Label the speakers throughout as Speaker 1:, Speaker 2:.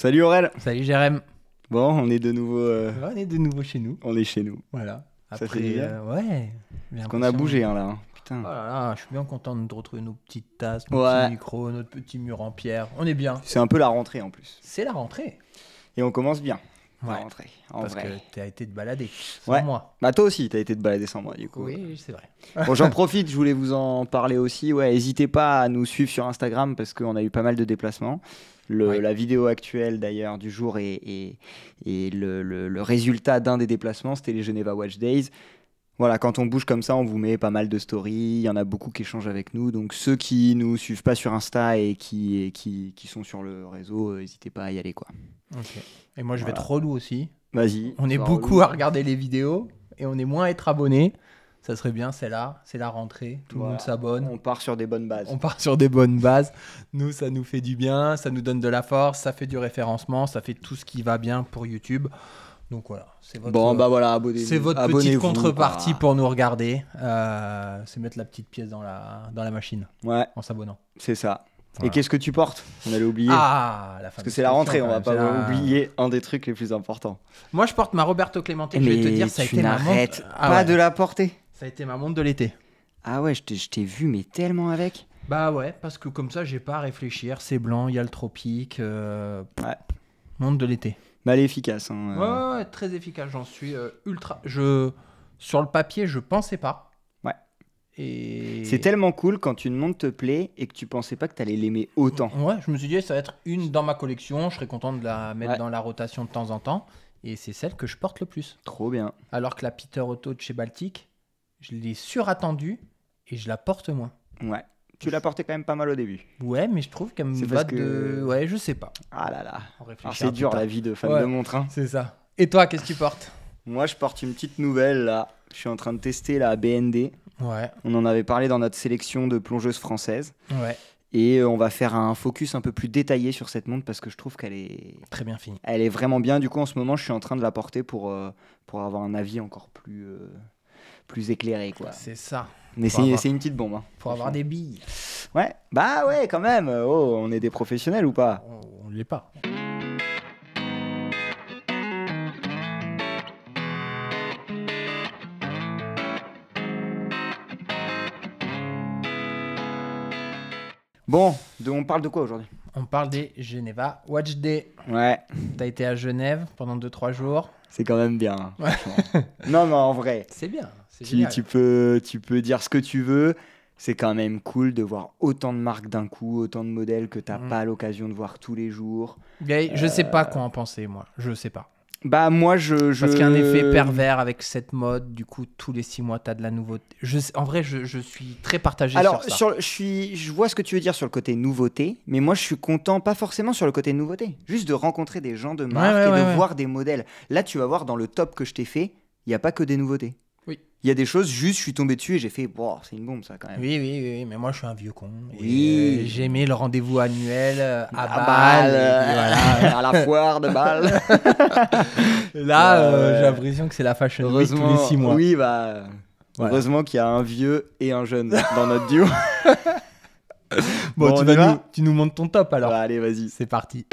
Speaker 1: Salut Aurel. Salut Jérém. Bon, on est de nouveau. Euh, de nouveau chez nous. On est chez nous.
Speaker 2: Voilà. Après, euh, ouais. Parce qu'on a bougé hein, là. Hein. Putain. Oh je suis bien content de retrouver nos petites tasses, nos petits micros, notre petit mur en pierre. On est bien. C'est un peu la rentrée en plus. C'est la rentrée. Et on commence bien. La rentrée. En Parce que t'as été de balader sans
Speaker 1: moi. Bah toi aussi, t'as été de balader sans moi du
Speaker 2: coup. Oui, c'est vrai.
Speaker 1: bon, j'en profite, je voulais vous en parler aussi. Ouais, n'hésitez pas à nous suivre sur Instagram parce qu'on a eu pas mal de déplacements. La vidéo actuelle d'ailleurs du jour et, et, le, résultat d'un des déplacements, c'était les Geneva Watch Days. Voilà, quand on bouge comme ça, on vous met pas mal de stories, il y en a beaucoup qui échangent avec nous, donc ceux qui nous suivent pas sur Insta et qui, qui, qui, sont sur le réseau, euh, n'hésitez pas à y aller. quoi.
Speaker 2: Et moi je vais être relou aussi. Vas-y. On est beaucoup à regarder les vidéos et on est moins à être abonné ça serait bien, c'est là, c'est la rentrée, tout le monde s'abonne. On part sur des bonnes bases. On part sur des bonnes bases. Nous, ça nous fait du bien, ça nous donne de la force, ça fait du référencement, ça fait tout ce qui va bien pour YouTube. Donc voilà, c'est votre, bon, bah euh, voilà, c'est votre petite contrepartie ah. pour nous regarder. Euh, c'est mettre la petite pièce dans la, dans la machine ouais. en s'abonnant.
Speaker 1: C'est ça. Et qu'est-ce que tu portes On allait oublier. Ah, la Parce que c'est la rentrée, on va pas oublier un des trucs les plus importants.
Speaker 2: Moi, je porte ma Roberto Clemente. je vais te dire, ça a été ah Pas de la porter. Ça a été ma montre de l'été. Ah ouais, je t'ai vu, mais tellement avec. Bah ouais, parce que comme ça, j'ai pas à réfléchir. C'est blanc, il y a le tropique. Euh... Ouais. Montre de l'été. Mal elle est efficace. Hein, euh. ouais, très efficace. J'en suis euh, ultra. Je... Sur le papier, je pensais pas. Ouais. Et... C'est
Speaker 1: tellement cool quand une montre te plaît et que tu pensais pas que tu allais l'aimer autant.
Speaker 2: Ouais, je me suis dit, ça va être une dans ma collection. Je serais content de la mettre dans la rotation de temps en temps. Et c'est celle que je porte le plus. Trop bien. Alors que la Peter Auto de chez Baltic, je l'ai surattendue et je la porte moins. Ouais.
Speaker 1: Tu la portais quand même pas mal au début.
Speaker 2: Ouais, mais je trouve qu'elle me va de. Ouais, je sais pas. Ah là là. C'est dur la vie de fan de montre. Hein. C'est ça.
Speaker 1: Et toi, qu'est-ce que tu portes Moi, je porte une petite nouvelle là. Je suis en train de tester la BND. Ouais. On en avait parlé dans notre sélection de plongeuses françaises. Ouais. Et euh, on va faire un focus un peu plus détaillé sur cette montre parce que je trouve qu'elle est. Très bien finie. Elle est vraiment bien. Du coup, en ce moment, je suis en train de la porter pour, euh, pour avoir un avis encore plus. Euh, plus éclairé, quoi. C'est ça. Mais c'est une petite bombe.
Speaker 2: pour hein, avoir des billes.
Speaker 1: Ouais, bah ouais, quand même. Oh, on est des professionnels ou pas On ne l'est pas.
Speaker 2: Bon, on parle de quoi aujourd'hui On parle des Geneva Watch Day. Ouais. T'as été à Genève pendant 2-3 jours.
Speaker 1: C'est quand même bien.
Speaker 2: Hein, non, non, en vrai. C'est bien. Tu,
Speaker 1: peux, tu peux dire ce que tu veux. C'est quand même cool de voir autant de marques d'un coup, autant de modèles que tu n'as mhm. pas l'occasion de voir tous les jours.
Speaker 2: je sais pas euh, quoi en penser, moi. Je sais pas.
Speaker 1: Bah moi je... je... Parce qu'il y a un effet pervers
Speaker 2: avec cette mode, du coup tous les six mois tu as de la nouveauté. en vrai je, suis très partagé Alors, sur
Speaker 1: je, je vois ce que tu veux dire sur le côté nouveauté, mais moi je suis content pas forcément sur le côté nouveauté, juste de rencontrer des gens de marque et de voir des modèles. Là tu vas voir dans le top que je t'ai fait, il n'y a pas que des nouveautés. Il y a des choses, juste, je suis tombé dessus et j'ai fait, boah, c'est une bombe ça quand même.
Speaker 2: Oui, oui, oui, mais moi je suis un vieux con. Oui. J'ai aimé le rendez-vous annuel euh, à, Bâle, à la foire de Bâle. Là, euh, euh, j'ai l'impression que c'est la fashion week tous les six mois. Oui,
Speaker 1: bah. Heureusement qu'il y a un vieux et un jeune dans notre duo. bon, tu, vas nous, tu nous montres ton top alors. Bah, allez, vas-y. C'est parti.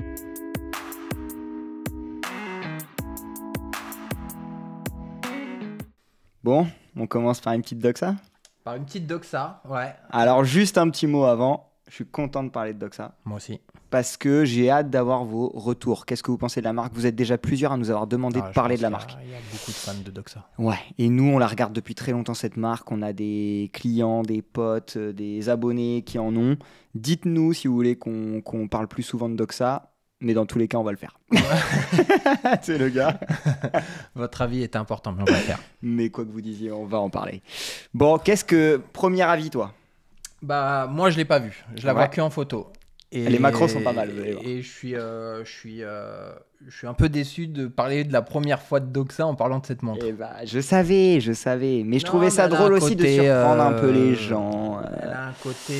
Speaker 1: Bon, on commence par une petite doxa
Speaker 2: Par une petite doxa, ouais.
Speaker 1: Alors, juste un petit mot avant. Je suis content de parler de doxa. Moi aussi. Parce que j'ai hâte d'avoir vos retours. Qu'est-ce que vous pensez de la marque Vous êtes déjà plusieurs à nous avoir demandé ah, de parler de la marque.
Speaker 2: Il y a beaucoup de fans de doxa. Ouais,
Speaker 1: et nous, on la regarde depuis très longtemps, cette marque. On a des clients, des potes, euh, des abonnés qui en ont. Dites-nous si vous voulez qu'on parle plus souvent de doxa mais dans tous les cas, on va le faire. c'est le
Speaker 2: gars. Votre avis est important, mais on va le faire.
Speaker 1: Mais quoi que vous disiez, on va en parler. Bon, qu'est-ce que. Premier avis, toi
Speaker 2: Bah, moi, je l'ai pas vu. Je la ouais. vois que en photo. Et les macros sont pas mal. Et je suis, euh, je, suis, euh, je suis un peu déçu de parler de la première fois de Doxa en parlant de cette montre. Eh bah, je
Speaker 1: savais, je savais. Mais je trouvais ça drôle aussi de surprendre un peu les euh, gens. Elle a
Speaker 2: un côté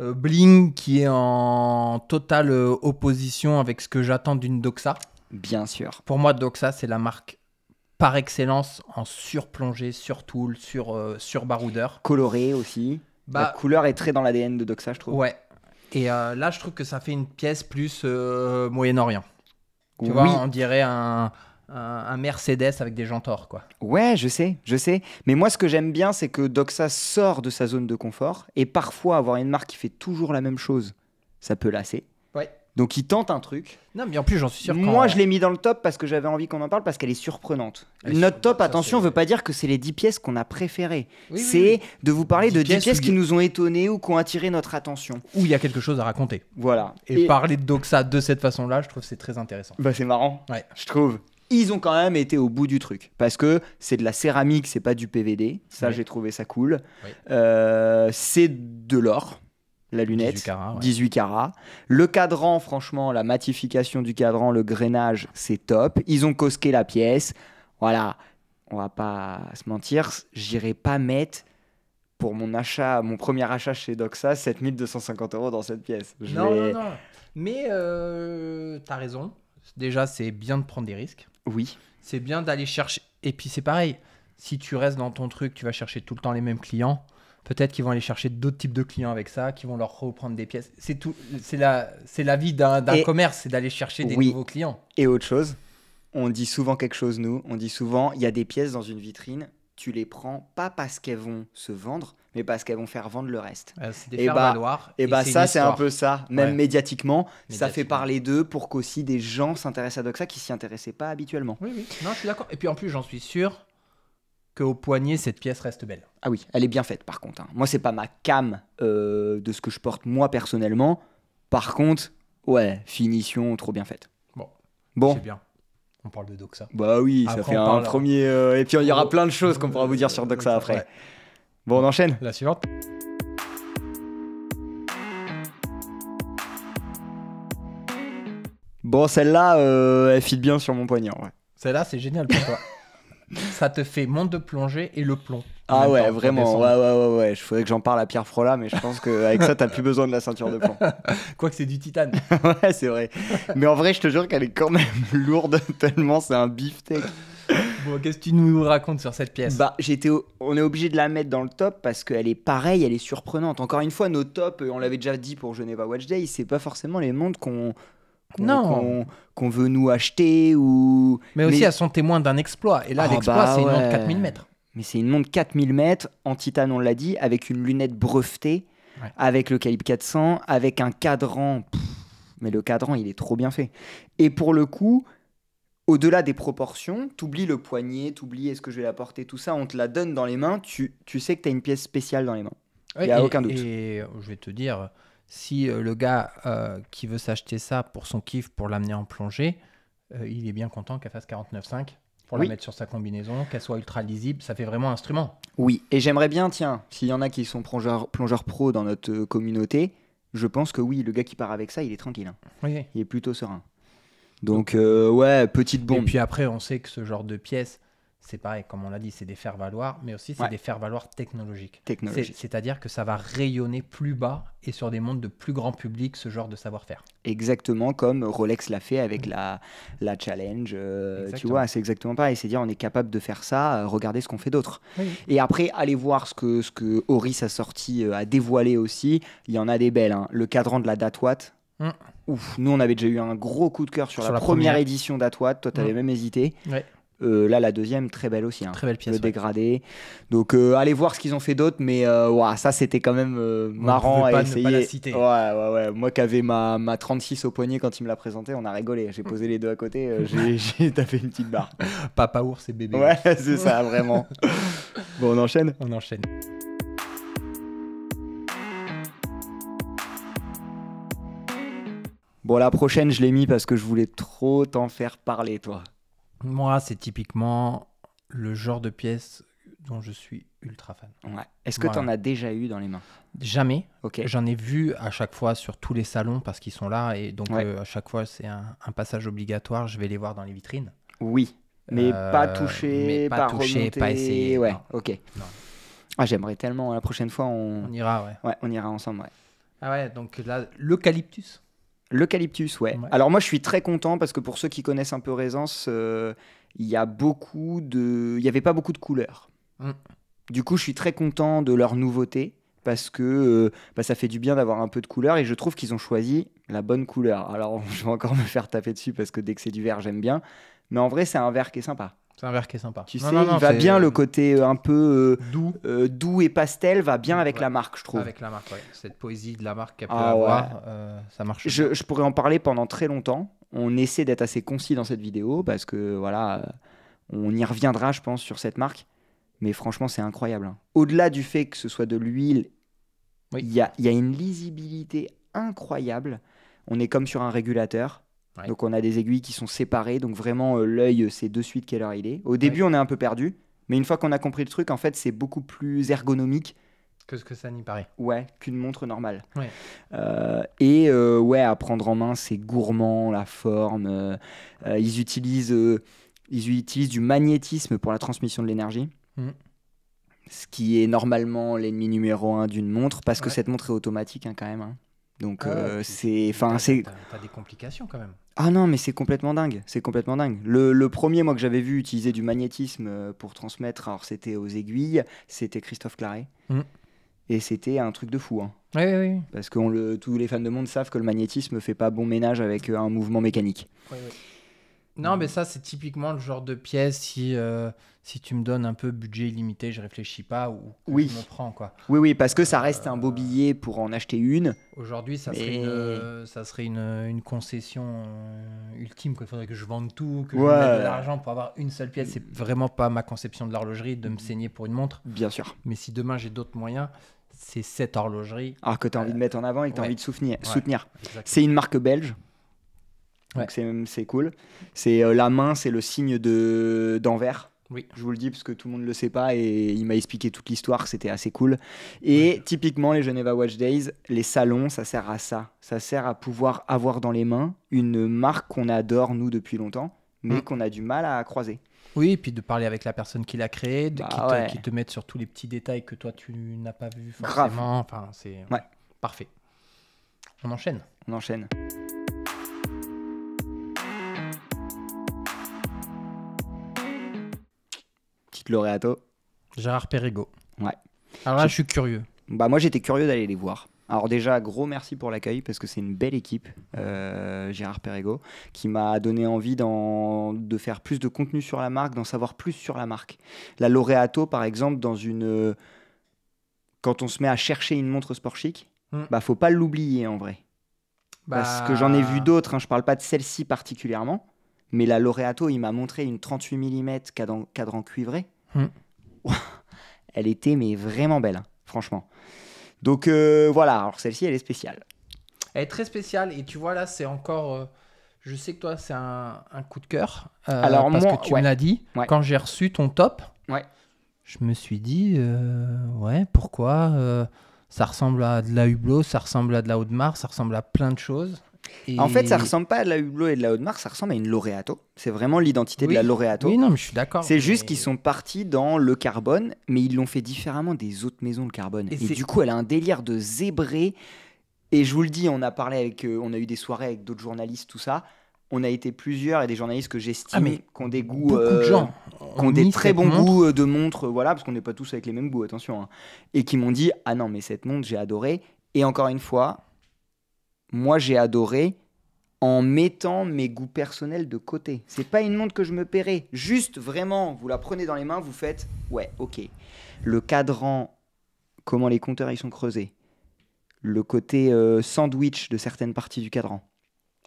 Speaker 2: euh, Bling qui est en totale euh, opposition avec ce que j'attends d'une Doxa. Bien sûr. Pour moi, Doxa, c'est la marque par excellence en surplongée, sur tool, sur, euh, sur baroudeur.
Speaker 1: Coloré aussi. la bah, couleur est très dans l'ADN de Doxa, je trouve. Ouais.
Speaker 2: Et là, je trouve que ça fait une pièce plus Moyen-Orient. Tu vois, on dirait un, un, Mercedes avec des gens torts, quoi.
Speaker 1: Ouais, je sais, je sais. Mais moi, ce que j'aime bien, c'est que Doxa sort de sa zone de confort. Et parfois, avoir une marque qui fait toujours la même chose, ça peut lasser. Ouais. Donc il tente un truc. Non, mais en plus, j'en suis sûr. Moi, je l'ai mis dans le top parce que j'avais envie qu'on en parle parce qu'elle est surprenante. Notre top, attention, veut pas dire que c'est les 10 pièces qu'on a préférées. c'est de vous parler de 10 pièces, qui nous ont étonnés ou qui ont attiré notre attention.
Speaker 2: Ou il y a quelque chose à raconter. Voilà. Et, parler de Doxa de cette façon-là, je trouve c'est très intéressant. Bah, c'est marrant. Ouais. Je trouve ils ont quand même été au bout du truc
Speaker 1: parce que c'est de la céramique, c'est pas du PVD. Ça, j'ai trouvé ça cool. Euh, c'est de l'or. La lunette, 18 carats, Le cadran, franchement, la matification du cadran, le grainage, c'est top. Ils ont cosqué la pièce. Voilà, on va pas se mentir. J'irai pas mettre pour mon achat, mon premier achat chez Doxa, 7250 euros dans cette pièce. non, non, non.
Speaker 2: Mais euh, t'as raison. Déjà, c'est bien de prendre des risques. Oui. C'est bien d'aller chercher. Et puis c'est pareil, si tu restes dans ton truc, tu vas chercher tout le temps les mêmes clients. Peut-être qu'ils vont aller chercher d'autres types de clients avec ça, qui vont leur reprendre des pièces. C'est tout. C'est la, c'est la vie d'un, commerce, c'est d'aller chercher des nouveaux clients.
Speaker 1: Et autre chose, on dit souvent quelque chose, nous. On dit souvent, il y a des pièces dans une vitrine, tu les prends pas parce qu'elles vont se vendre, mais parce qu'elles vont faire vendre le reste. Euh, et bah, bah ça, c'est un peu ça. Même médiatiquement, ça fait parler d'eux pour qu'aussi des gens s'intéressent à Doxa qui s'y intéressaient pas habituellement. Oui, oui. Non, je suis d'accord. Et puis en plus, j'en suis
Speaker 2: sûr qu'au poignet, cette pièce reste belle.
Speaker 1: Ah oui, elle est bien faite par contre. Hein. Moi, c'est pas ma cam euh, de ce que je porte moi personnellement. Par contre, ouais, finition trop bien faite. Bon. Bon. C'est
Speaker 2: bien. On parle de Doxa. Bah oui, ça fait un premier.
Speaker 1: Euh, et puis il y aura oh. plein de choses qu'on pourra vous dire sur Doxa après. Bon, on enchaîne. La suivante. Bon, celle-là, euh, elle fit bien sur mon poignet,
Speaker 2: Celle-là, c'est génial pour toi. ça te fait monde de plongée et le plomb. Ah ouais, vraiment. Ouais,
Speaker 1: ouais, ouais, ouais. Je faudrais que j'en parle à Pierre Frola, mais je pense qu'avec ça, t'as plus besoin de la ceinture de plomb. Quoique
Speaker 2: c'est du titane. ouais, c'est vrai.
Speaker 1: Mais en vrai, je te jure qu'elle est quand même lourde, tellement c'est un beefsteak qu'est-ce que tu nous racontes sur cette pièce Bah, on est obligé de la mettre dans le top parce qu'elle est pareille, elle est surprenante. Encore une fois, nos tops, euh, on l'avait déjà dit pour Geneva Watch Day, c'est pas forcément les montres qu'on qu'on veut nous acheter ou. Mais, aussi, à elles
Speaker 2: sont témoins d'un exploit. Et là, ah l'exploit, bah c'est une montre 4000 mètres.
Speaker 1: Mais c'est une montre 4000 mètres en titane, on l'a dit, avec une lunette brevetée, avec le calibre 400, avec un cadran. mais le cadran, il est trop bien fait. Et pour le coup, au-delà des proportions, t'oublies le poignet, t'oublies est-ce que je vais la porter, tout ça, on te la donne dans les mains, tu, sais que tu as une pièce spéciale dans les mains. Il a aucun doute.
Speaker 2: Et je vais te dire, si euh, le gars euh, qui veut s'acheter ça pour son kiff, pour l'amener en plongée, euh, il est bien content qu'elle fasse 49,5 pour la mettre sur sa combinaison, qu'elle soit ultra lisible, ça fait vraiment un instrument.
Speaker 1: Oui, et j'aimerais bien, tiens, s'il y en a qui sont plongeurs, plongeurs pro dans notre communauté, je pense que oui, le gars qui part avec ça, il est tranquille. Hein. Oui. Il est plutôt serein. Donc, euh, ouais, petite bombe. Et puis après,
Speaker 2: on sait que ce genre de pièces, c'est pareil, comme on l'a dit, c'est des faire-valoir, mais aussi c'est des faire-valoir technologiques. C'est-à-dire que ça va rayonner plus bas et sur des mondes de plus grand public, ce genre de savoir-faire.
Speaker 1: Exactement comme Rolex l'a fait avec mm. la, la challenge. Euh, tu vois, c'est exactement pareil. C'est dire, on est capable de faire ça, euh, regardez ce qu'on fait d'autre. Et après, allez voir ce que, ce que Horis a sorti, a dévoilé aussi. Il y en a des belles. Hein. Le cadran de la Datwatt, Mm. Ouf, nous on avait déjà eu un gros coup de cœur sur, la, première, édition d'Atwat. toi t'avais mm. même hésité. Euh, là, la deuxième, très belle aussi. Hein. Très belle pièce. Le dégradé. Donc, euh, allez voir ce qu'ils ont fait d'autre. Mais euh, ça, c'était quand même marrant à essayer. citer. Ouais, Moi qui avais ma, ma 36 au poignet quand il me l'a présenté, on a rigolé. J'ai posé les deux à côté. J'ai tapé une petite barre. Papa ours et bébé. Ouais, c'est ça, vraiment. bon, on enchaîne On enchaîne. Bon, la prochaine, je l'ai mis parce que je voulais trop t'en faire parler, toi.
Speaker 2: Moi, c'est typiquement le genre de pièce dont je suis ultra fan. Ouais. Est-ce que tu en as
Speaker 1: déjà eu dans les mains
Speaker 2: Jamais. Ok. J'en ai vu à chaque fois sur tous les salons parce qu'ils sont là et donc euh, à chaque fois c'est un, passage obligatoire. Je vais les voir dans les vitrines. Oui, mais euh, pas toucher, pas, pas pas essayer. Ouais.
Speaker 1: Ok. Ah, j'aimerais tellement la prochaine fois on, on ira ouais. ouais. on ira ensemble ouais.
Speaker 2: Ah ouais donc là
Speaker 1: l'eucalyptus. L'eucalyptus, ouais. Alors moi, je suis très content parce que pour ceux qui connaissent un peu Raisance, euh, il y a beaucoup de, il y avait pas beaucoup de couleurs. Mm. Du coup, je suis très content de leur nouveauté parce que euh, bah, ça fait du bien d'avoir un peu de couleur et je trouve qu'ils ont choisi la bonne couleur. Alors, je vais encore me faire taper dessus parce que dès que c'est du vert, j'aime bien. Mais en vrai, c'est un vert qui est sympa.
Speaker 2: C'est un verre qui est sympa. Tu sais, il va bien le euh,
Speaker 1: côté euh, un peu euh, doux. doux et pastel, va bien avec la marque, je trouve. Avec
Speaker 2: la marque, ouais. Cette poésie de la marque qu'elle peut ah, avoir, ça
Speaker 1: marche. Je, pourrais en parler pendant très longtemps. On essaie d'être assez concis dans cette vidéo parce que voilà, on y reviendra, je pense, sur cette marque. Mais franchement, c'est incroyable. Hein. Au-delà du fait que ce soit de l'huile, il y a une lisibilité incroyable. On est comme sur un régulateur. Donc on a des aiguilles qui sont séparées, donc vraiment euh, l'œil euh, c'est de suite quelle heure il est. Au début on est un peu perdu, mais une fois qu'on a compris le truc, en fait c'est beaucoup plus ergonomique.
Speaker 2: Que ce que ça n'y paraît.
Speaker 1: Ouais, qu'une montre normale. Ouais. Euh, et ouais, à prendre en main c'est gourmand, la forme. ils, utilisent, ils utilisent du magnétisme pour la transmission de l'énergie. Mm. ce qui est normalement l'ennemi numéro un d'une montre, parce que cette montre est automatique hein, quand même. Hein. Donc ah c'est, enfin c'est.
Speaker 2: T'as des complications quand même.
Speaker 1: Ah non, mais c'est complètement dingue, c'est complètement dingue. Le, premier, moi, que j'avais vu utiliser du magnétisme euh, pour transmettre, alors c'était aux aiguilles, c'était Christophe Claret. Mm. Et c'était un truc de fou. Hein. Oui, oui, oui. Parce que le, tous les fans de monde savent que le magnétisme fait pas bon ménage avec euh, un mouvement mécanique. Oui, oui.
Speaker 2: Non, mais ça, c'est typiquement le genre de pièce si, si tu me donnes un peu budget illimité, je réfléchis pas ou oui. je me prends quoi.
Speaker 1: Oui, oui, parce que ça euh, reste un beau billet pour en acheter une.
Speaker 2: Aujourd'hui, ça serait, une, euh, ça serait une, concession euh, ultime. Il faudrait que je vende tout, que je mette de l'argent pour avoir une seule pièce. C'est vraiment pas ma conception de l'horlogerie de me saigner pour une montre. Bien sûr. Mais si demain j'ai d'autres moyens, c'est cette horlogerie. Alors
Speaker 1: ah, que tu as envie de mettre en avant et que tu as envie de soutenir. soutenir. C'est une marque belge. Donc c'est cool. C'est la main, c'est le signe de d'envers. Je vous le dis parce que tout le monde le sait pas et il m'a expliqué toute l'histoire, c'était assez cool. Et typiquement, les Geneva Watch Days, les salons, ça sert à ça. Ça sert à pouvoir avoir dans les mains une marque qu'on adore, nous, depuis longtemps, mais mm. qu'on a du mal à croiser.
Speaker 2: Oui, et puis de parler avec la personne qui l'a créée bah qui, te, met sur tous les petits détails que toi, tu n'as pas vu forcément. Enfin, c'est parfait.
Speaker 1: On enchaîne. On enchaîne. Laureato, lauréato. Gérard Perrigo. Ouais.
Speaker 2: Alors là, je suis curieux.
Speaker 1: Bah moi, j'étais curieux d'aller les voir. Alors déjà, gros merci pour l'accueil parce que c'est une belle équipe, euh, Gérard Perrigo qui m'a donné envie de faire plus de contenu sur la marque, d'en savoir plus sur la marque. La Laureato, par exemple, dans une... Quand on se met à chercher une montre sport chic, hmm. bah faut pas l'oublier en vrai.
Speaker 2: Bah parce que j'en ai vu
Speaker 1: d'autres, hein, je parle pas de celle-ci particulièrement, mais la Laureato, il m'a montré une 38 mm cadran, cadran cuivré
Speaker 2: Hmm.
Speaker 1: elle était mais vraiment belle, hein, franchement. Donc euh, voilà, alors celle-ci, elle est spéciale.
Speaker 2: Elle est très spéciale et tu vois là, c'est encore... Euh, je sais que toi, c'est un, coup de cœur. Euh, alors parce que tu me l'as dit, quand j'ai reçu ton top, je me suis dit, ouais, pourquoi ça ressemble à de la Hublot, ça ressemble à de la haute marre, ça ressemble à plein de choses. En fait, ça ressemble
Speaker 1: pas à la Hublot et de la haute ça ressemble à une Laureato. C'est vraiment l'identité de la Laureato. Oui, non, mais je suis d'accord. C'est juste qu'ils sont partis dans le carbone, mais ils l'ont fait différemment des autres maisons de carbone. Et, du coup, elle a un délire de zébré. Et je vous le dis, on a parlé avec, euh, on a eu des soirées avec d'autres journalistes, tout ça. On a été plusieurs et des journalistes que j'estime qu'ont ah, qui ont des goûts, qu'ont de euh, gens qui des très bons goûts euh, de montres, voilà, parce qu'on n'est pas tous avec les mêmes goûts, attention. Hein. Et qui m'ont dit, ah non, mais cette montre, j'ai adoré. Et encore une fois, moi j'ai adoré en mettant mes goûts personnels de côté. C'est pas une montre que je me paierai. Juste vraiment, vous la prenez dans les
Speaker 2: mains, vous faites ouais,
Speaker 1: ok. Le cadran, comment les compteurs ils sont creusés, le côté euh, sandwich de certaines parties du cadran.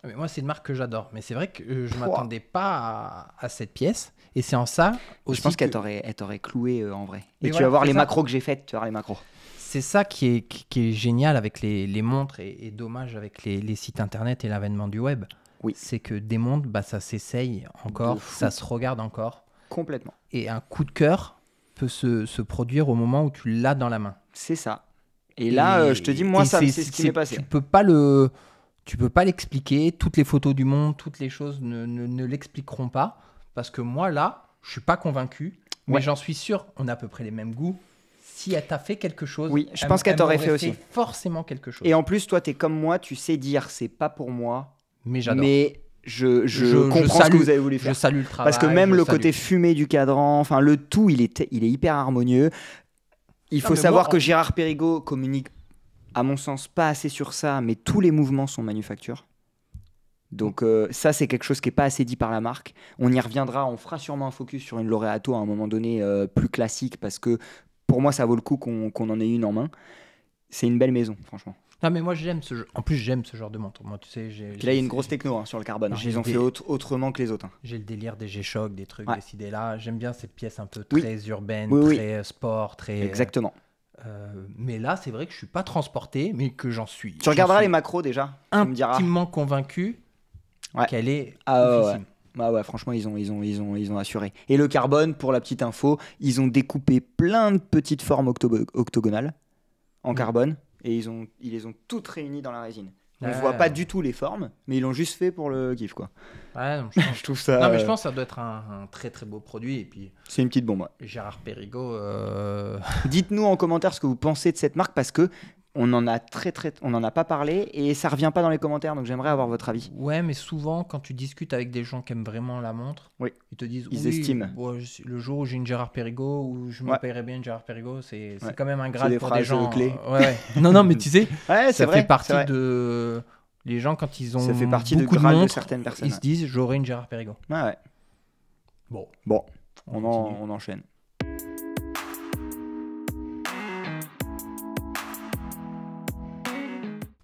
Speaker 2: Ah, mais moi, c'est une marque que j'adore. Mais c'est vrai que euh, je ne m'attendais pas à, cette pièce. Et c'est en ça aussi Je pense qu'elle t'aurait, cloué euh, en vrai. Et, tu vas voir les macros que j'ai faites. Tu vas voir les macros c'est ça qui est, qui, est, génial avec les, montres et, dommage avec les, sites internet et l'avènement du web. Oui. C'est que des montres, bah, ça s'essaye encore, ça se regarde encore. Complètement. Et un coup de cœur peut se, produire au moment où tu l'as dans la main. C'est ça. Et là, euh, je te dis, moi, ça, c'est ce qui m'est passé. Tu peux pas le, tu peux pas l'expliquer. Toutes les photos du monde, toutes les choses ne, l'expliqueront pas. Parce que moi, là, je suis pas convaincu. Mais j'en suis sûr, on a à peu près les mêmes goûts, elle t'a fait quelque chose, oui, je pense qu'elle t'aurait fait aussi. Forcément quelque chose.
Speaker 1: Et en plus, toi, t'es comme moi, tu sais dire, c'est pas pour moi. Mais j'adore. Mais je, je, comprends salue, ce que vous avez voulu faire. Je salue le travail. Parce que même le côté fumé du cadran, enfin le tout, il est, il est hyper harmonieux. Il faut savoir que Gérard Perrigot communique, à mon sens, pas assez sur ça, mais tous les mouvements sont manufacture. Donc euh, ça, c'est quelque chose qui n'est pas assez dit par la marque. On y reviendra, on fera sûrement un focus sur une Laureato à un moment donné euh, plus classique parce que pour moi, ça vaut le coup qu'on en ait une en main. C'est une belle maison,
Speaker 2: franchement. Non, mais moi, j'aime ce En plus, j'aime ce genre de montre. Moi, tu sais, j'ai. là, il y a une grosse techno hein, sur le carbone. Hein. Ils ont fait autrement que les autres. Hein. J'ai le délire des G-Shock, des trucs, des idées là. J'aime bien cette pièce un peu très urbaine, urbaines, très euh, sport, très. Euh, Exactement. Euh, mais là, c'est vrai que je suis pas transporté, mais que j'en suis. Tu regarderas les macros déjà. Intimement convaincu
Speaker 1: qu'elle est. Ah, bah ouais, franchement, ils ont, ils, ont, ils, ont, ils ont assuré. Et le carbone, pour la petite info, ils ont découpé plein de petites formes octogonales en mm. carbone et ils, ont, ils les ont
Speaker 2: toutes réunies dans la résine. On ne voit pas
Speaker 1: du tout les formes, mais ils l'ont juste fait pour le kiff. quoi. Ouais, je, pense... trouve ça. Non, mais je pense que
Speaker 2: ça doit être un, très très beau produit. puis. C'est une petite bombe. Gérard Périgo.
Speaker 1: Euh, Dites-nous en commentaire ce que vous pensez de cette marque parce que on en a très très on en a pas parlé et ça revient pas dans les commentaires donc j'aimerais avoir votre avis.
Speaker 2: Ouais, mais souvent quand tu discutes avec des gens qui aiment vraiment la montre, ils te disent ils oui, estiment le jour où j'ai une Gérard Perregaux ou je ouais. bien une Gérard Perregaux, c'est quand même un grade pour des euh, gens. Clés. Euh, ouais, non non, mais tu sais, ça fait partie de les gens quand ils ont fait partie beaucoup de, certaines personnes. Ils se disent j'aurai une Gérard Perregaux. Ah ouais. Bon. Bon, on enchaîne.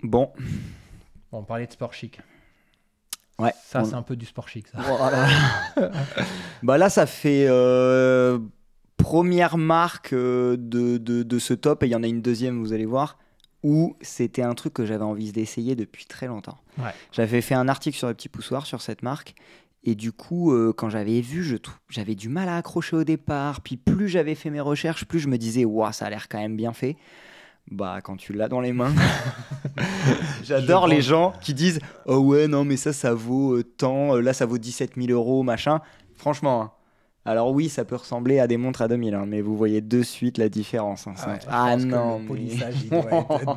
Speaker 2: Bon. On parlait de sport chic.
Speaker 1: Ouais. Ça, c'est un peu du sport chic,
Speaker 2: oh
Speaker 1: bah là, ça fait euh, première marque euh, de, ce top, et il y en a une deuxième, vous allez voir, où c'était un truc que j'avais envie d'essayer depuis très longtemps. J'avais fait un article sur le petit poussoir sur cette marque, et du coup, euh, quand j'avais vu, j'avais du mal à accrocher au départ. Puis plus j'avais fait mes recherches, plus je me disais, waouh, ça a l'air quand même bien fait bah quand tu l'as dans les mains. J'adore les gens qui disent oh ouais non mais ça ça vaut euh, tant, euh, là ça vaut 17 000 euros machin. Franchement. Hein. Alors oui, ça peut ressembler à des montres à 2000, hein, mais vous voyez de suite la différence. Hein, ah, ah non, le
Speaker 2: polissage,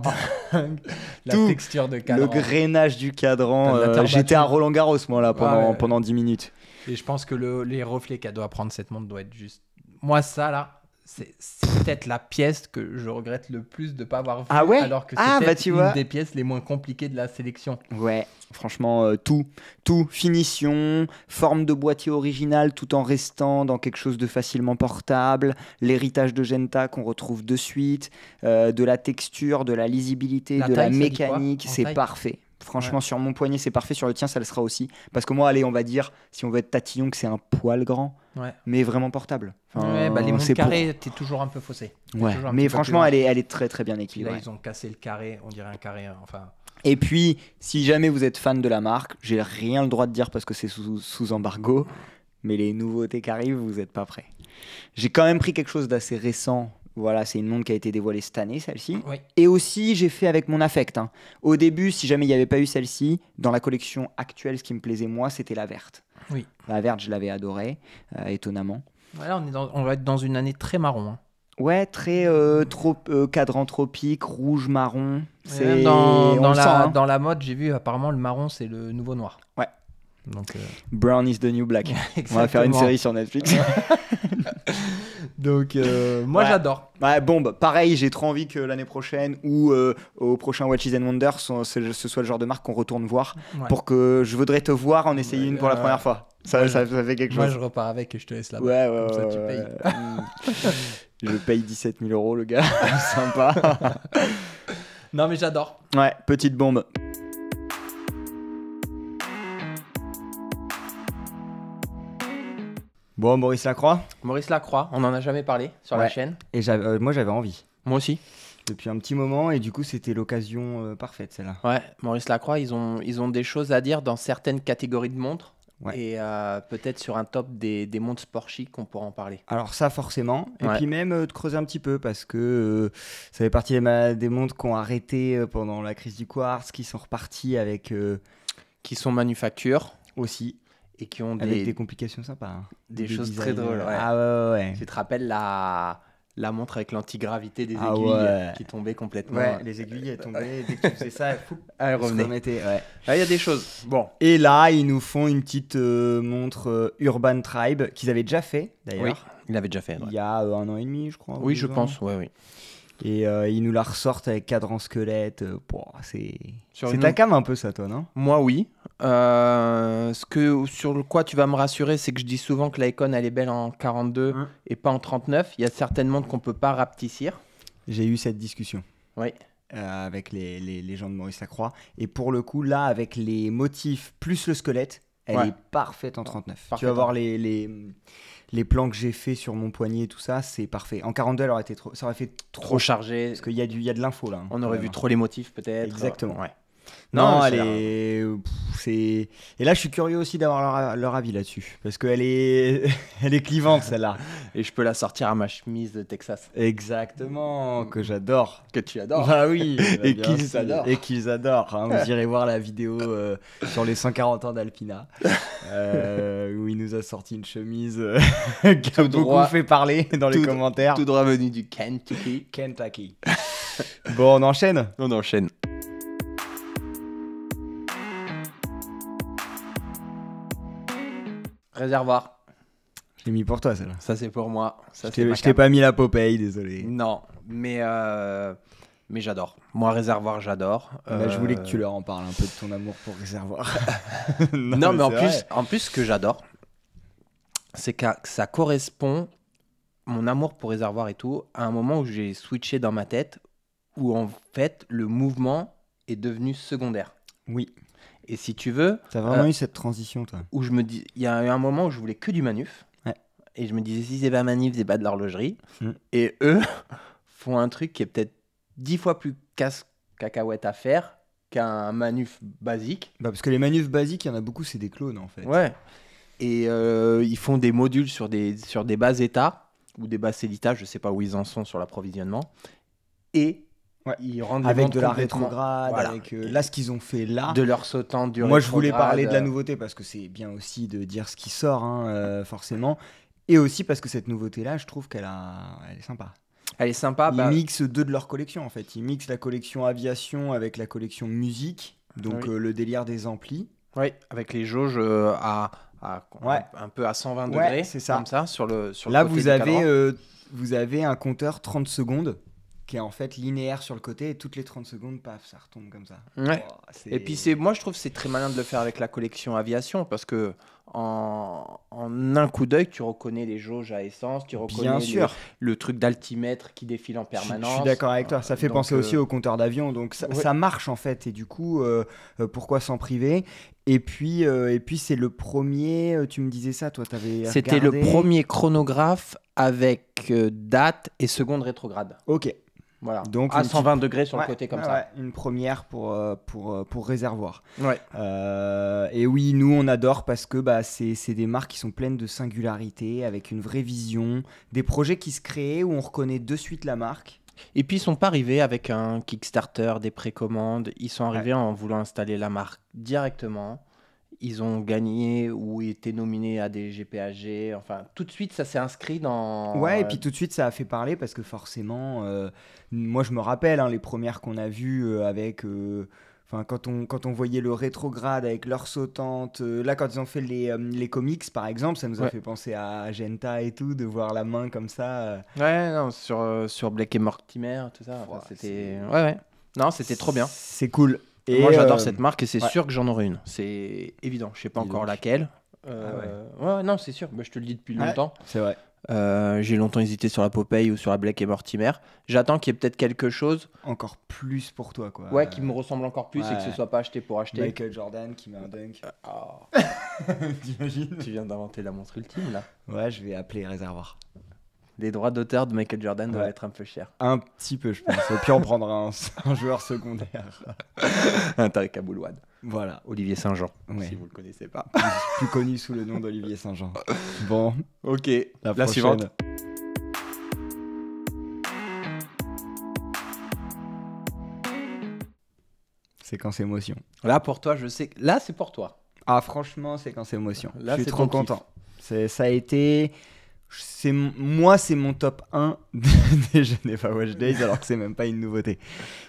Speaker 2: la texture de cadran, le
Speaker 1: grainage du cadran. Euh, j'étais à Roland Garros moi là pendant, pendant 10 minutes.
Speaker 2: Et je pense que les reflets Qu'elle doit prendre cette montre doit être juste. Moi ça là, c'est peut-être la pièce que je regrette le plus de ne pas avoir vue. Ah ouais alors que ah, c'est bah, une des pièces les moins compliquées de la sélection.
Speaker 1: Ouais, franchement, euh, tout. Tout. Finition, forme de boîtier original tout en restant dans quelque chose de facilement portable, l'héritage de Genta qu'on retrouve de suite, euh, de la texture, de la lisibilité, de la mécanique, c'est parfait. Franchement, sur mon poignet, c'est parfait. Sur le tien, ça le sera aussi. Parce que moi, allez, on va dire, si on veut être tatillon, que c'est un poil grand, mais vraiment portable. ouais, bah, t'es toujours un peu faussé. mais franchement, elle est, elle est très très bien équilibrée. Là, ils
Speaker 2: ont cassé le carré, on dirait un carré. Hein, enfin.
Speaker 1: Et puis, si jamais vous êtes fan de la marque, j'ai rien le droit de dire parce que c'est sous, sous embargo, mais les nouveautés qui arrivent, vous n'êtes pas prêts. J'ai quand même pris quelque chose d'assez récent voilà, c'est une montre qui a été dévoilée cette année, celle-ci. Et aussi, j'ai fait avec mon affect. Hein. Au début, si jamais il n'y avait pas eu celle-ci, dans la collection actuelle, ce qui me plaisait moi, c'était la verte. Oui. La verte, je l'avais adorée, euh, étonnamment.
Speaker 2: Voilà, on, va être dans une année très marron. Hein.
Speaker 1: Ouais, très euh, trop, euh, cadran tropique, rouge, marron. Dans, hein.
Speaker 2: dans la mode, j'ai vu apparemment le marron, c'est le nouveau noir. Ouais, donc, euh,
Speaker 1: Brown is the new black. on va faire une série sur Netflix. Donc, euh, moi j'adore. Ouais, bombe. Pareil, j'ai trop envie que l'année prochaine ou euh, au prochain Watches and Wonders, ce soit le genre de marque qu'on retourne voir pour que je voudrais te voir en essayer une pour la première fois. Ça, fait quelque chose. Moi, je
Speaker 2: repars avec et je te laisse là-bas. Ouais, ouais, Comme ça, payes.
Speaker 1: je paye 17 000 euros, le gars. Sympa.
Speaker 2: non, mais j'adore.
Speaker 1: Ouais, petite bombe. Maurice
Speaker 2: Lacroix Maurice Lacroix, on n'en a jamais parlé sur la chaîne.
Speaker 1: Et euh, moi, j'avais envie. Moi aussi. Depuis un petit moment, et du coup, c'était l'occasion euh, parfaite, celle-là.
Speaker 2: Ouais, Maurice Lacroix, ils ont, ils ont des choses à dire dans certaines catégories de montres. Et euh, peut-être sur un top des, montres sport chic, pourra en parler.
Speaker 1: Alors, ça, forcément. Et puis, même de creuser un petit peu parce que ça fait partie des, montres qu'on ont arrêté pendant la crise du quartz, qui sont reparties avec. qui sont manufactures. Aussi et qui ont des, Avec des complications sympas. Hein. Des, choses très drôles. Euh,
Speaker 2: ah ouais, ouais. Tu te rappelles la, la montre avec l'antigravité des ah, aiguilles qui tombait complètement. les
Speaker 1: aiguilles elles tombaient. Dès que tu faisais ça, fou,
Speaker 2: elles revenaient. Il ouais. y a des choses. Bon. Et là, ils
Speaker 1: nous font une petite euh, montre euh, Urban Tribe qu'ils avaient déjà fait d'ailleurs. ils l'avaient déjà fait. Il y a un an et demi, je crois. Oui, je pense. Ouais, oui. Et ils nous la ressortent avec cadran
Speaker 2: squelette.
Speaker 1: c'est. C'est ta cam un peu ça, toi, non
Speaker 2: Moi, oui. Euh, ce que, sur le quoi tu vas me rassurer, c'est que je dis souvent que l'icône elle est belle en 42 hein et pas en 39. Il y a certainement qu'on peut pas rapetissir. J'ai eu cette discussion. Oui. Euh,
Speaker 1: avec les, les, gens de Maurice Lacroix. Et pour le coup, là, avec les motifs plus le squelette, elle est parfaite en 39. tu vas voir les, les, plans que j'ai fait sur mon poignet et tout ça, c'est parfait. En 42, ça aurait fait trop, chargé. Parce qu'il y, a du, y a de l'info là. Hein. On aurait vu trop les motifs peut-être. Exactement. Ouais. Non, elle est. c'est Et là, je suis curieux aussi d'avoir leur, avis là-dessus. Parce qu'elle est... elle est clivante, celle-là. Et je peux la sortir à ma chemise de Texas. Exactement, que j'adore. Que tu adores. Ah oui. Bah Et qu'ils adorent. Et qu'ils adorent. Hein. Vous irez voir la vidéo euh, sur les 140 ans d'Alpina, euh, où il nous a sorti une chemise euh, qui a beaucoup fait parler dans les commentaires. Tout droit venu du Kentucky. Kentucky. bon, on enchaîne
Speaker 2: On enchaîne. Réservoir. Je l'ai mis pour toi, celle-là. Ça, c'est pour moi.
Speaker 1: Ça, je t'ai pas mis la Popeye, désolé.
Speaker 2: Non, mais, euh, mais j'adore. Moi, Réservoir, j'adore. Bah, je voulais que tu euh, leur en parles un peu de ton amour pour Réservoir. non, mais, en, plus, en plus, ce que j'adore, c'est que ça correspond, mon amour pour Réservoir et tout, à un moment où j'ai switché dans ma tête, où en fait, le mouvement est devenu secondaire. Oui. Et si tu veux.
Speaker 1: T'as vraiment euh, eu cette transition, toi Où je me
Speaker 2: dis. Il y a eu un moment où je voulais que du manuf. Et je me disais, si c'est pas manuf c'est pas de l'horlogerie. Hmm. Et eux font un truc qui est peut-être dix fois plus casse-cacahuète à faire qu'un manuf basique. Bah parce que les manufs basiques, il y en a beaucoup, c'est des clones, en fait. Ouais. Et euh, ils font des modules sur des, sur des bases états ou des bases élitas, je sais pas où ils en sont sur l'approvisionnement. Et
Speaker 1: ils avec de la rétrograde, avec euh, là ce qu'ils ont fait là. De leur sautant du Moi je voulais parler de la euh. nouveauté parce que c'est bien aussi de dire ce qui sort, hein, euh, forcément. Et aussi parce que cette nouveauté-là, je trouve qu'elle est sympa. Elle est sympa. Ils bah- mixent deux de leur collection en fait. Ils mixent la collection aviation avec la collection musique, donc le délire des amplis. Oui, avec les jauges
Speaker 2: à, un peu à 120 degrés, c'est ça. comme ça, sur le sur Là, vous, avez,
Speaker 1: vous avez un compteur 30 secondes qui est en fait linéaire sur le côté et toutes les 30 secondes, paf, ça retombe comme ça. Ouais. Oh, et puis c'est,
Speaker 2: moi je trouve c'est très malin de le faire avec la collection aviation parce que en, en un coup d'œil, tu reconnais les jauges à essence, tu reconnais Le, truc d'altimètre qui défile en permanence. Je, suis d'accord avec toi, ça euh, fait penser aussi euh,
Speaker 1: au compteur d'avion, donc ça, marche en fait et du coup, euh, pourquoi s'en priver et puis, et puis c'est le premier, tu me disais ça, toi, tu avais. C'était le premier
Speaker 2: chronographe avec date et seconde rétrograde. Ok, donc, à 120 degrés sur le côté comme ça.
Speaker 1: une première pour, euh, pour, euh, pour réservoir. Euh, et oui, nous on adore parce que bah, c'est des marques qui sont pleines de singularité, avec une vraie vision, des
Speaker 2: projets qui se créent où on reconnaît de suite la marque. Et puis ils sont pas arrivés avec un Kickstarter, des précommandes, ils sont arrivés en voulant installer la marque directement ils ont gagné ou été nominés à des GPAG. Enfin, tout de suite, ça s'est inscrit dans. Ouais, et puis euh, tout
Speaker 1: de suite, ça a fait parler parce que forcément, euh, moi, je me rappelle hein, les premières qu'on a vues euh, avec. Enfin, quand on, quand on voyait le rétrograde avec leur sautante, là quand ils ont fait les, les, comics par exemple, ça nous a fait penser à Genta et tout, de voir la main comme
Speaker 2: ça. Ouais, non, sur, sur Blake et Mortimer, tout ça. c'était... Ouais, ouais. Non, c'était trop bien. C'est cool. Moi, j'adore euh, cette marque et c'est sûr que j'en aurai une. C'est évident. Je sais pas encore laquelle. Ah euh, ouais. non, c'est sûr. Mais bah, je te le dis depuis longtemps. C'est vrai. Euh, j'ai longtemps hésité sur la Popeye ou sur la Black et Mortimer. J'attends qu'il y ait peut-être quelque chose. Encore plus pour
Speaker 1: toi, quoi. Ouais, qui me ressemble encore plus et que ce soit pas acheté pour acheter. Michael Jordan qui met un dunk. Ah.
Speaker 2: T'imagines Tu viens d'inventer la montre ultime, là. Ouais, je vais appeler Réservoir les droits d'auteur de Michael Jordan doivent être un peu chers.
Speaker 1: Un petit peu, je pense. Et puis on prendra
Speaker 2: un, joueur secondaire. un Tariq bouloade. Voilà. Olivier Saint-Jean, si vous ne le connaissez pas.
Speaker 1: Plus connu sous le nom d'Olivier Saint-Jean. Bon.
Speaker 2: Ok, la, la suivante. Séquence émotion. Là, pour toi, je sais. Là, c'est pour toi. Ah, franchement,
Speaker 1: séquence émotion. Là, je suis trop content. Ça a été c'est moi c'est mon top 1 des Geneva Watch Days alors que c'est même pas une nouveauté.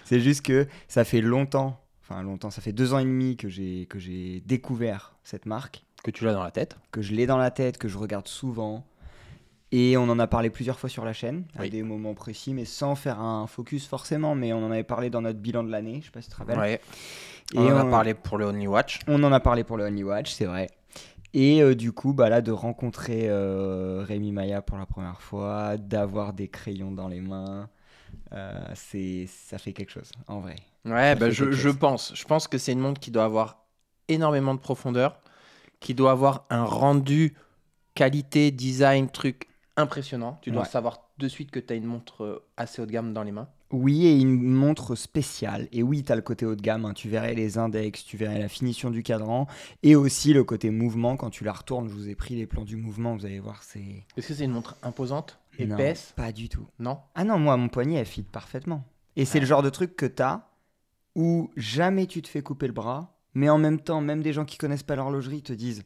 Speaker 1: C'est juste que ça fait longtemps, enfin longtemps, ça fait deux ans et demi que j'ai que j'ai découvert cette marque. Que tu l'as dans la tête. Que je l'ai dans la tête, que je regarde souvent. Et on en a parlé plusieurs fois sur la chaîne, à des moments précis, mais sans faire un focus forcément. Mais on en avait parlé dans notre bilan de l'année, je sais pas si tu te rappelles. Et on, en a parlé pour le Only Watch. On en a parlé pour le Only Watch, c'est vrai. Et euh, du coup, bah, là, de rencontrer euh, Rémi Maya pour la première fois, d'avoir des crayons dans les mains, euh, c'est ça fait quelque chose, en vrai.
Speaker 2: Ouais, bah, je, pense. Je pense que c'est une montre qui doit avoir énormément de profondeur, qui doit avoir un rendu qualité, design, truc impressionnant. Tu dois savoir de suite que tu as une montre assez haut de gamme dans les mains.
Speaker 1: Oui, et une montre spéciale. Et oui, tu as le côté haut de gamme, hein. tu verrais les index, tu verrais la finition du cadran, et aussi le côté mouvement, quand tu la retournes, je vous ai pris les plans du mouvement, vous allez voir, c'est... Est-ce que c'est une montre imposante, épaisse non, Pas du tout. Non Ah non, moi, mon poignet, elle fit parfaitement. Et c'est ah. le genre de truc que tu as, où jamais tu te fais couper le bras, mais en même temps, même des gens qui connaissent pas l'horlogerie te disent...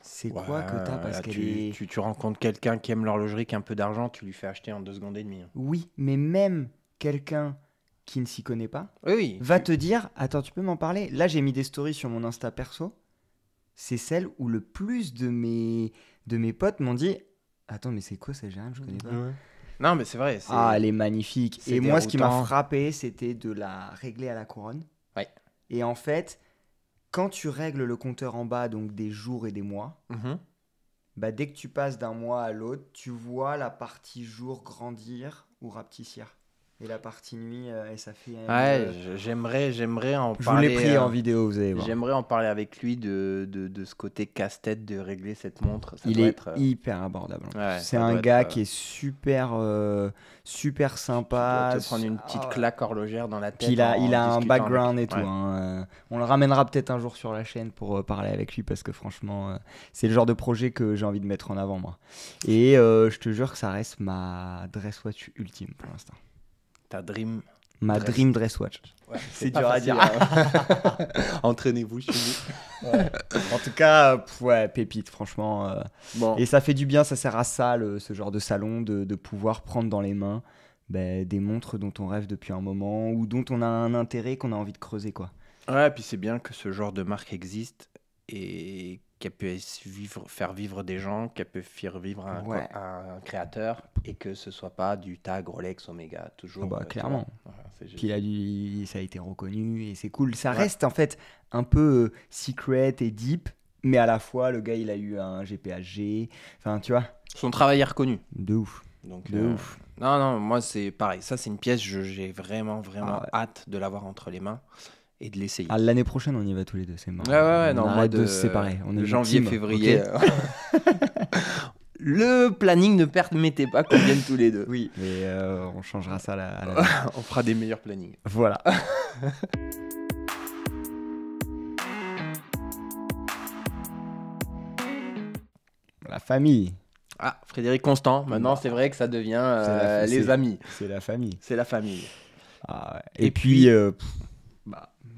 Speaker 2: C'est quoi que t'as parce que tu, tu, rencontres quelqu'un qui aime l'horlogerie, qui a un peu d'argent, tu lui fais acheter en deux secondes et demie. Hein.
Speaker 1: Oui, mais même quelqu'un qui ne s'y connaît pas va te dire Attends, tu peux m'en parler Là, j'ai mis des stories sur mon Insta perso. C'est celle où le plus de mes, de mes potes m'ont dit Attends, mais c'est quoi ça, Jérôme Je connais pas. Non, mais c'est vrai. Ah, elle est magnifique. Et moi, ce qui m'a frappé, c'était de la régler à la couronne. Et en fait, quand tu règles le compteur en bas, donc des jours et des mois, mhm. bah, dès que tu passes d'un mois à l'autre, tu vois la partie jour grandir ou rapetissir et la partie nuit, euh, et ça fait. Euh, ouais,
Speaker 2: j'aimerais, j'aimerais en parler. Je vous l'ai pris euh, en vidéo, vous avez. J'aimerais en parler avec lui de, de, ce côté casse-tête de régler cette montre. Ça Il est hyper abordable. c'est un gars qui est
Speaker 1: super, super sympa. Tu te prendre une petite ah. claque horlogère dans la tête. Il a, il a un background et tout. Hein, On le ramènera peut-être un jour sur la chaîne pour parler avec lui parce que franchement, c'est le genre de projet que j'ai envie de mettre en avant moi. Et je te jure que ça reste ma dress watch ultime pour l'instant. Ta dream. Ma dream dress watch. c'est dur à dire. Hein. Entraînez-vous chez vous. En tout cas, ouais, pépite, franchement. Euh, et ça fait du bien, ça sert à ça, ce genre de salon, de, pouvoir prendre dans les mains ben, des montres dont on rêve depuis un moment ou dont on a un intérêt
Speaker 2: qu'on a envie de creuser. quoi. Ouais, puis c'est bien que ce genre de marque existe et qu'elle puisse vivre, faire vivre des gens, qu'elle peut faire vivre un, créateur et que ce soit pas du tag Rolex Omega toujours. Ah bah, euh, clairement. Puis là, ça a été reconnu et c'est cool. Ça reste
Speaker 1: en fait un peu euh, secret et deep, mais à la
Speaker 2: fois le gars il a eu un GPHG. Enfin, tu vois. Son travail est reconnu. De ouf. Donc, de euh, ouf. Non, non, moi c'est pareil. Ça, c'est une pièce, j'ai vraiment, vraiment ah hâte de l'avoir entre les mains et
Speaker 1: de l'essayer. Ah, l'année prochaine, on y va tous les deux, c'est marrant. ouais, on non, arrête de, se séparer. On est janvier, février.
Speaker 2: Le planning ne permettait pas qu'on vienne tous les deux. Oui, mais euh, on changera ça on fera des meilleurs plannings. Voilà.
Speaker 1: la famille.
Speaker 2: Ah, Frédéric Constant. Maintenant, c'est vrai que ça devient euh, les amis. C'est la famille. C'est la famille. Ah ouais. et, puis, euh,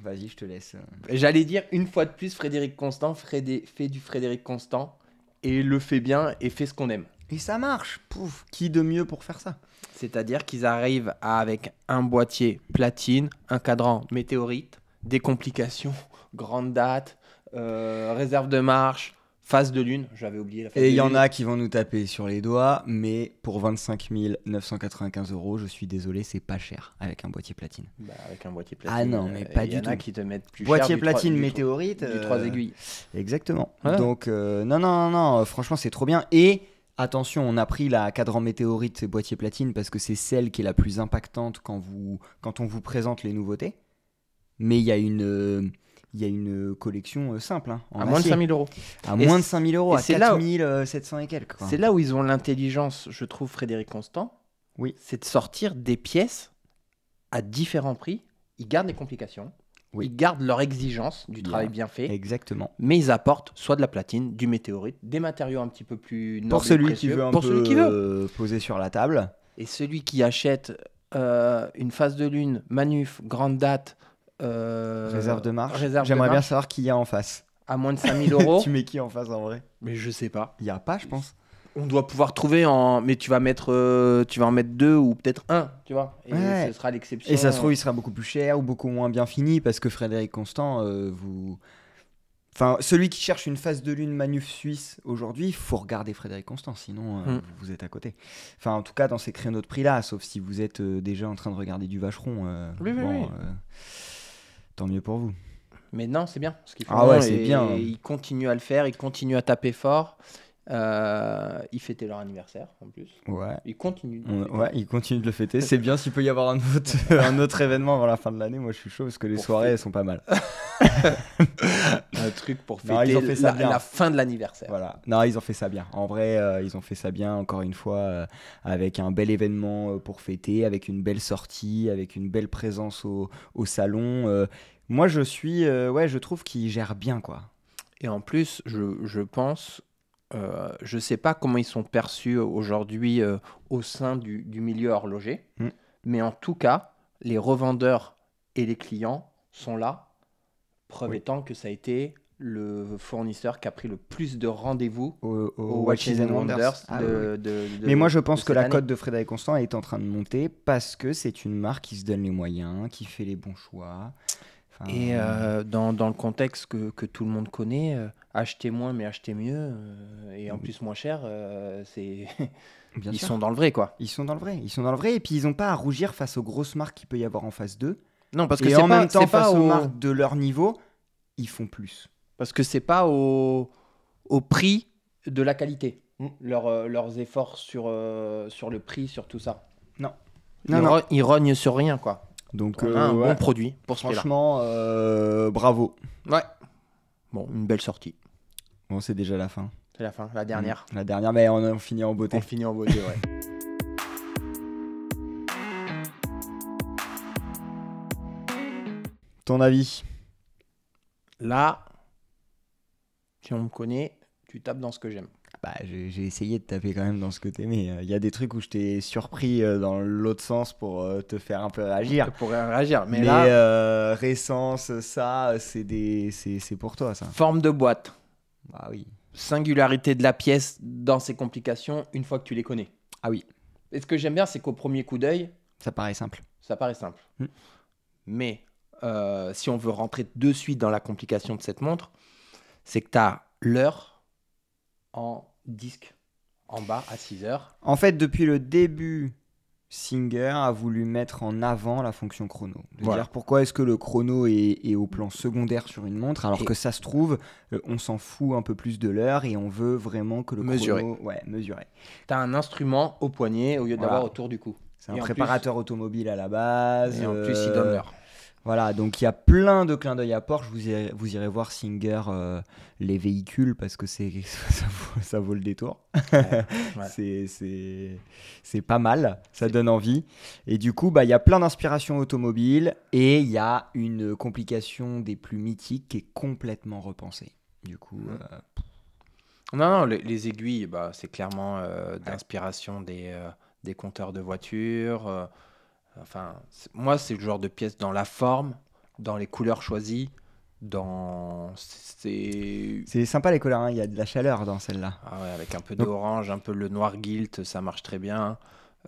Speaker 2: Vas-y, je te laisse. J'allais dire une fois de plus, Frédéric Constant fait du Frédéric Constant et le fait bien et fait ce qu'on aime. Et ça marche. Pouf, qui de mieux pour faire ça C'est-à-dire qu'ils arrivent avec un boîtier platine, un cadran météorite, des complications, grande date, euh, réserve de marche, Phase de lune, j'avais oublié la phase Et il y en a
Speaker 1: qui vont nous taper sur les doigts, mais pour 25 995 euros, je suis désolé, c'est pas cher avec un boîtier platine. Bah, avec un boîtier ah platine. Ah non, euh, mais pas du tout. Il y en a qui te mettent plus boîtier cher. platine, météorite. Du 3 euh, aiguilles. Exactement. Donc, euh, non, non, non, franchement, c'est trop bien. Et. Attention, on a pris la cadran météorite boîtier platine parce que c'est celle qui est la plus impactante quand, vous, quand on vous présente les nouveautés. Mais il y a une, il y a une euh, collection euh, simple. Hein, à, moins de 5 de 5000 euros. À moins de 5000 euros, à
Speaker 2: 4700 euh, et quelques. C'est là où ils ont l'intelligence, je trouve, Frédéric Constant. Oui. C'est de sortir des pièces à différents prix. Ils gardent les complications. Oui. Ils gardent leur exigence du travail bien fait. Exactement. Mais ils apportent soit de la platine, du météorite, des matériaux un petit peu plus Pour celui qui veut un pour peu celui qui veut. poser sur la table. Et celui qui achète une phase de lune, manuf, grande date, euh, réserve de marche. J'aimerais bien savoir
Speaker 1: qui y a en face.
Speaker 2: À moins de 5000 euros. tu mets qui
Speaker 1: en face en vrai Mais je sais pas. Il y a pas, je pense.
Speaker 2: On doit pouvoir trouver en. Mais tu vas mettre, euh, tu vas en mettre deux ou peut-être un, tu vois. Et ce sera l'exception. Et ça se trouve, euh, il
Speaker 1: sera beaucoup plus cher ou beaucoup moins bien fini parce que Frédéric Constant, vous. Enfin, celui qui cherche une phase de lune manuf suisse aujourd'hui, il faut regarder Frédéric Constant, sinon mm. vous êtes à côté. Enfin, en tout cas, dans ces créneaux de prix-là, sauf si vous êtes déjà en train de regarder du vacheron. oui, oui, oui. Tant mieux pour vous.
Speaker 2: Mais non, c'est bien. Ah ouais, c'est bien. il continue à le faire, il continue à taper fort. Euh, ils fêtaient leur anniversaire en plus. Ouais. Ils
Speaker 1: continuent. De Ouais, ils continuent de le fêter. C'est bien s'il peut y avoir un autre,
Speaker 2: un autre événement avant la fin de l'année. Moi, je suis
Speaker 1: chaud parce que les soirées, elles sont pas mal. un truc pour fêter la, fin
Speaker 2: de l'anniversaire. Voilà.
Speaker 1: Non, ils ont fait ça bien. En vrai, euh, ils ont fait ça bien. Encore une fois, euh, avec un bel événement pour fêter, avec une belle sortie, avec une belle présence au, au
Speaker 2: salon. moi, je suis, ouais, je trouve qu'ils gèrent bien quoi. Et en plus, je, je pense euh, je ne sais pas comment ils sont perçus aujourd'hui euh, au sein du, milieu horloger, mm. mais en tout cas, les revendeurs et les clients sont là, preuve étant que ça a été le fournisseur qui a pris le plus de rendez-vous aux Watches, Wonders. Mais moi, je pense que la cote
Speaker 1: de Frédéric Constant est en train de monter parce que c'est une marque qui se donne les moyens, qui fait les bons choix
Speaker 2: et ah. euh, dans, dans, le contexte que, que, tout le monde connaît, euh, acheter moins mais acheter mieux, euh, et en plus moins cher, c'est... ils sûr. sont dans le vrai quoi.
Speaker 1: Ils sont dans le vrai, ils sont dans le vrai, et puis ils n'ont pas à rougir face aux grosses marques qu'il peut y avoir en face d'eux. Non, parce que et en même temps, face aux marques
Speaker 2: de leur niveau, ils font plus. Parce que c'est pas au... au prix de la qualité, mm. leur, leurs efforts sur, sur le prix, sur tout ça. Non. ils, ils rognent sur rien quoi. Donc, euh, un bon produit pour Franchement,
Speaker 1: euh, bravo. Ouais. Bon, une belle sortie. Bon, c'est déjà la fin.
Speaker 2: C'est la fin, la dernière.
Speaker 1: La dernière, mais on, on finit en beauté. On finit en beauté, ouais.
Speaker 2: Ton avis Là, si on me connaît, tu tapes dans ce que j'aime.
Speaker 1: Bah, j'ai essayé de taper quand même dans ce que mais Il euh, y a des trucs où je t'ai surpris euh, dans l'autre sens pour euh, te faire un peu réagir.
Speaker 2: Pour réagir, mais, mais là... récence, ça, c'est des... c'est pour toi, ça. Forme de boîte. Bah oui. Singularité de la pièce dans ses complications une fois que tu les connais. Ah oui. Et ce que j'aime bien, c'est qu'au premier coup d'œil... Ça paraît simple. Ça paraît simple. Hmm. Mais si on veut rentrer de suite dans la complication de cette montre, c'est que tu as l'heure en disque en bas à 6 heures. En fait, depuis le début,
Speaker 1: Singer a voulu mettre en avant la fonction chrono. pourquoi est-ce que le chrono est, au plan secondaire sur une montre, alors que ça se trouve, euh, on s'en fout un peu plus de l'heure et on veut vraiment que le chrono.
Speaker 2: Ouais, mesurer. T'as un instrument au poignet au lieu d'avoir autour du cou. C'est un préparateur
Speaker 1: automobile à la base. Et en euh, plus, il donne l'heure. Voilà, donc il y a plein de clins d'œil à Porsche. Vous irez, vous irez voir Singer euh, les véhicules parce que c'est ça, vaut, le détour. c'est pas mal, ça donne envie. Et du coup, bah, il y a plein d'inspirations automobiles et il y a une complication des plus mythiques qui est complètement repensée. Du coup. Mm. Euh,
Speaker 2: non, non, les, aiguilles, bah, c'est clairement euh, d'inspiration des, des compteurs de voitures Enfin, moi, c'est le genre de pièce dans la forme, dans les couleurs choisies, dans. C'est. sympa les couleurs, hein. il y a de la chaleur dans celle-là. Ah avec un peu d'orange, un peu le noir guilt, ça marche très bien.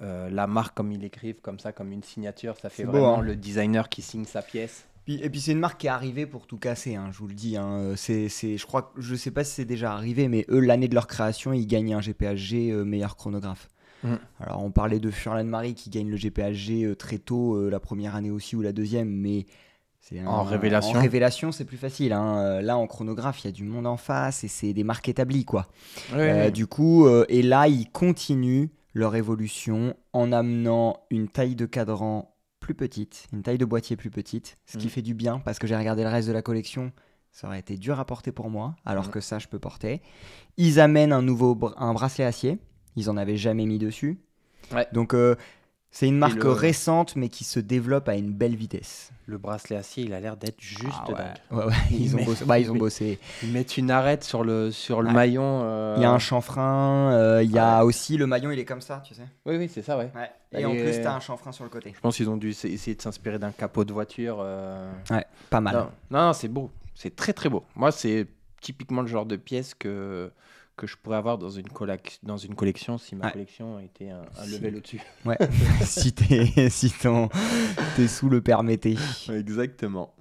Speaker 2: Euh, la marque, comme ils l'écrivent, comme ça, comme une signature, ça fait vraiment hein. le designer qui signe sa pièce.
Speaker 1: et puis c'est une marque qui est arrivée pour tout casser, hein, je vous le dis. Euh, c'est, je crois, je sais pas si c'est déjà arrivé, mais eux, l'année de leur création, ils gagnent un GPHG euh, meilleur chronographe. Mm. Alors on parlait de Furlan Marie qui gagne le GPHG euh, très tôt, euh, la première année aussi ou la deuxième, mais c'est en révélation. révélation, c'est plus facile. Hein. Euh, là, en chronographe, il y a du monde en face et c'est des marques établies, quoi. Du coup, et là, ils continuent leur évolution en amenant une taille de cadran plus petite, une taille de boîtier plus petite, ce qui mm. fait du bien parce que j'ai regardé le reste de la collection. Ça aurait été dur à porter pour moi, alors mm. que ça, je peux porter. Ils amènent un nouveau un bracelet acier ils en avaient jamais mis dessus. Donc euh, c'est une marque récente mais qui se développe à une belle vitesse.
Speaker 2: Le bracelet acier, il a l'air d'être juste ah ouais. Ils, ont bossé. Bah, ils ont bossé. Ils mettent une arête sur le, sur le maillon. Euh. Il y a un chanfrein, euh, il y a ah aussi le maillon, il est comme ça, tu sais. Oui, oui, c'est ça, ouais. Et, en plus, tu as un chanfrein sur le côté. Je pense qu'ils ont dû essayer de s'inspirer d'un capot de voiture. Ouais, pas mal. non c'est beau. C'est très, très beau. Moi, c'est typiquement le genre de pièce que que je pourrais avoir dans une, dans une collection si ma collection était un, level au-dessus. Ouais,
Speaker 1: si, t'es, si sous le permettait.
Speaker 2: Exactement.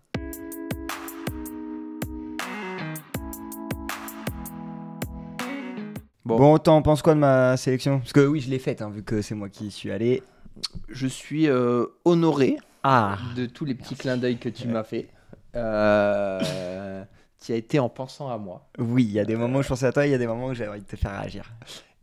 Speaker 1: Bon, bon t'en penses quoi de ma sélection Parce que oui, je l'ai faite, hein, vu que c'est moi qui
Speaker 2: suis allé. Je suis euh, honoré ah. de tous les petits clins d'œil que tu m'as fait. Euh qui a été en pensant à moi. Oui, il y a des moments où je
Speaker 1: pensais à toi, il y a des moments où j'avais envie de te faire réagir.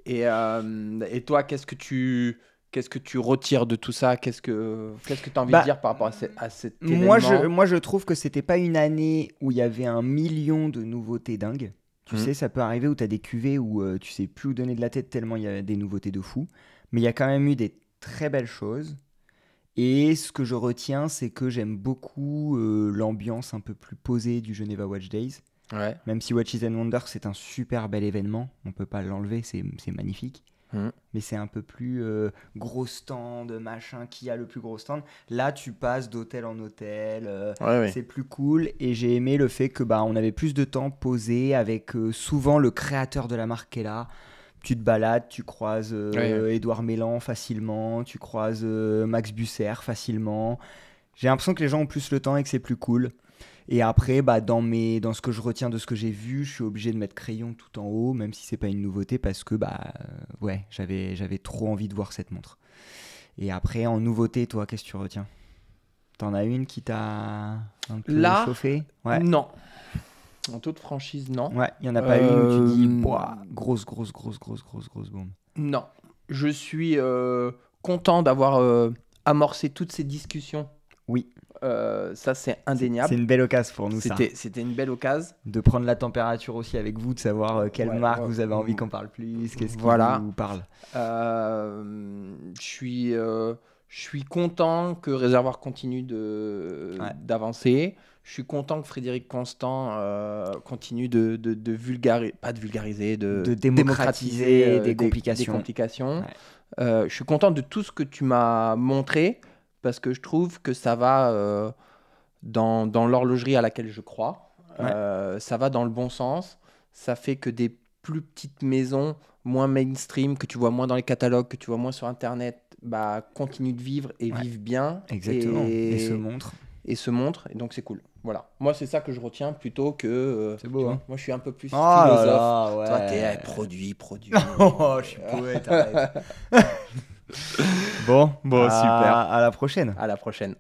Speaker 2: Et, euh, toi, qu'est-ce que tu quest que tu retires de tout ça Qu'est-ce que qu'est-ce que tu as envie de bah, dire par rapport à, à cet événement Moi, je moi
Speaker 1: je trouve que c'était pas une année où il y avait un million de nouveautés dingues. Tu mhm. sais, ça peut arriver où tu as des cuvées où euh, tu sais plus où donner de la tête tellement il y a des nouveautés de fou. Mais il y a quand même eu des très belles choses. Et ce que je retiens, c'est que j'aime beaucoup euh, l'ambiance un peu plus posée du Geneva Watch Days. Même si Watches and Wonders, c'est un super bel événement, on peut pas l'enlever, c'est magnifique. Mm. Mais c'est un peu plus euh, gros stand, machin, qui a le plus gros stand. Là, tu passes d'hôtel en hôtel, euh, c'est plus cool. Et j'ai aimé le fait que bah on avait plus de temps posé avec souvent le créateur de la marque qui est là tu te balades, tu croises euh, Édouard Mélan facilement, tu croises euh, Max Busser facilement. J'ai l'impression que les gens ont plus le temps et que c'est plus cool. Et après, bah, dans, mes, dans ce que je retiens de ce que j'ai vu, je suis obligé de mettre crayon tout en haut, même si c'est pas une nouveauté, parce que bah, euh, ouais, j'avais, j'avais trop envie de voir cette montre. Et après, en nouveauté, toi, qu'est-ce que tu retiens T'en as une qui t'a un peu Là, chauffé Non.
Speaker 2: En toute franchise, non. Ouais, il n'y en a pas une où tu dis,
Speaker 1: grosse, grosse, grosse, grosse, grosse, grosse bombe.
Speaker 2: Non. Je suis euh, content d'avoir euh, amorcé toutes ces discussions. Oui. Euh, ça c'est indéniable. C'est une belle occasion pour nous. C'était, c'était une belle occasion. De prendre la température aussi avec vous, de savoir
Speaker 1: quelle marque vous avez envie qu'on parle plus, qu'est-ce qui vous parle.
Speaker 2: je suis, je suis content que Réservoir continue de d'avancer je suis content que Frédéric Constant euh, continue de, vulgariser, pas de vulgariser, de, démocratiser, euh, des, complications. Euh, je suis content de tout ce que tu m'as montré parce que je trouve que ça va dans, l'horlogerie à laquelle je crois. ça va dans le bon sens. Ça fait que des plus petites maisons moins mainstream, que tu vois moins dans les catalogues, que tu vois moins sur Internet, bah, continuent de vivre et vivent bien. Exactement. Et, et se montrent et se montre Et donc, c'est cool. Voilà. Moi, c'est ça que je retiens plutôt que. Euh, hein. Moi, je suis un peu plus ah philosophe. ouais. Eh, produit, produit. Oh, je suis poète, Bon, Bon, super.
Speaker 1: À la prochaine. à la prochaine.